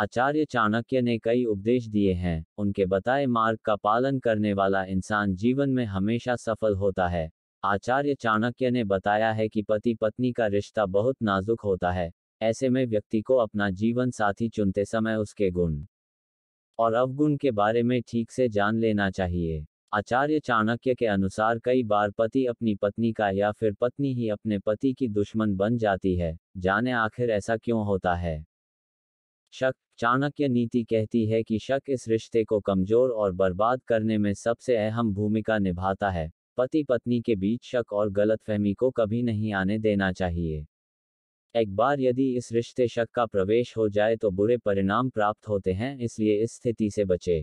आचार्य चाणक्य ने कई उपदेश दिए हैं उनके बताए मार्ग का पालन करने वाला इंसान जीवन में हमेशा सफल होता है आचार्य चाणक्य ने बताया है कि पति पत्नी का रिश्ता बहुत नाजुक होता है ऐसे में व्यक्ति को अपना जीवन साथी चुनते समय उसके गुण और अवगुण के बारे में ठीक से जान लेना चाहिए आचार्य चाणक्य के अनुसार कई बार पति अपनी पत्नी का या फिर पत्नी ही अपने पति की दुश्मन बन जाती है जाने आखिर ऐसा क्यों होता है शक चाणक्य नीति कहती है कि शक इस रिश्ते को कमजोर और बर्बाद करने में सबसे अहम भूमिका निभाता है पति पत्नी के बीच शक और गलतफहमी को कभी नहीं आने देना चाहिए एक बार यदि इस रिश्ते शक का प्रवेश हो जाए तो बुरे परिणाम प्राप्त होते हैं इसलिए इस स्थिति से बचे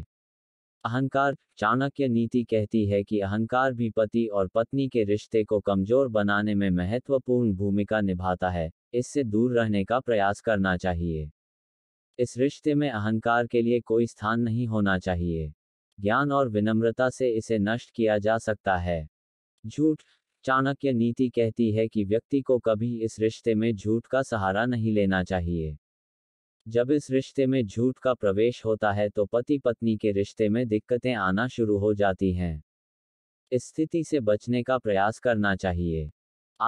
अहंकार चाणक्य नीति कहती है कि अहंकार भी पति और पत्नी के रिश्ते को कमजोर बनाने में महत्वपूर्ण भूमिका निभाता है इससे दूर रहने का प्रयास करना चाहिए इस रिश्ते में अहंकार के लिए कोई स्थान नहीं होना चाहिए ज्ञान और विनम्रता से इसे नष्ट किया जा सकता है झूठ चाणक्य नीति कहती है कि व्यक्ति को कभी इस रिश्ते में झूठ का सहारा नहीं लेना चाहिए जब इस रिश्ते में झूठ का प्रवेश होता है तो पति पत्नी के रिश्ते में दिक्कतें आना शुरू हो जाती हैं इस स्थिति से बचने का प्रयास करना चाहिए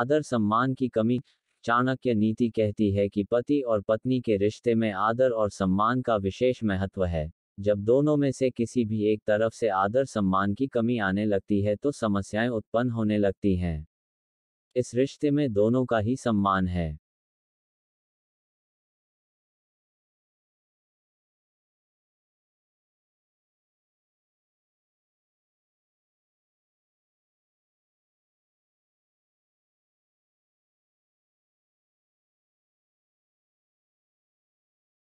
आदर सम्मान की कमी चाणक्य नीति कहती है कि पति और पत्नी के रिश्ते में आदर और सम्मान का विशेष महत्व है जब दोनों में से किसी भी एक तरफ से आदर सम्मान की कमी आने लगती है तो समस्याएं उत्पन्न होने लगती हैं इस रिश्ते में दोनों का ही सम्मान है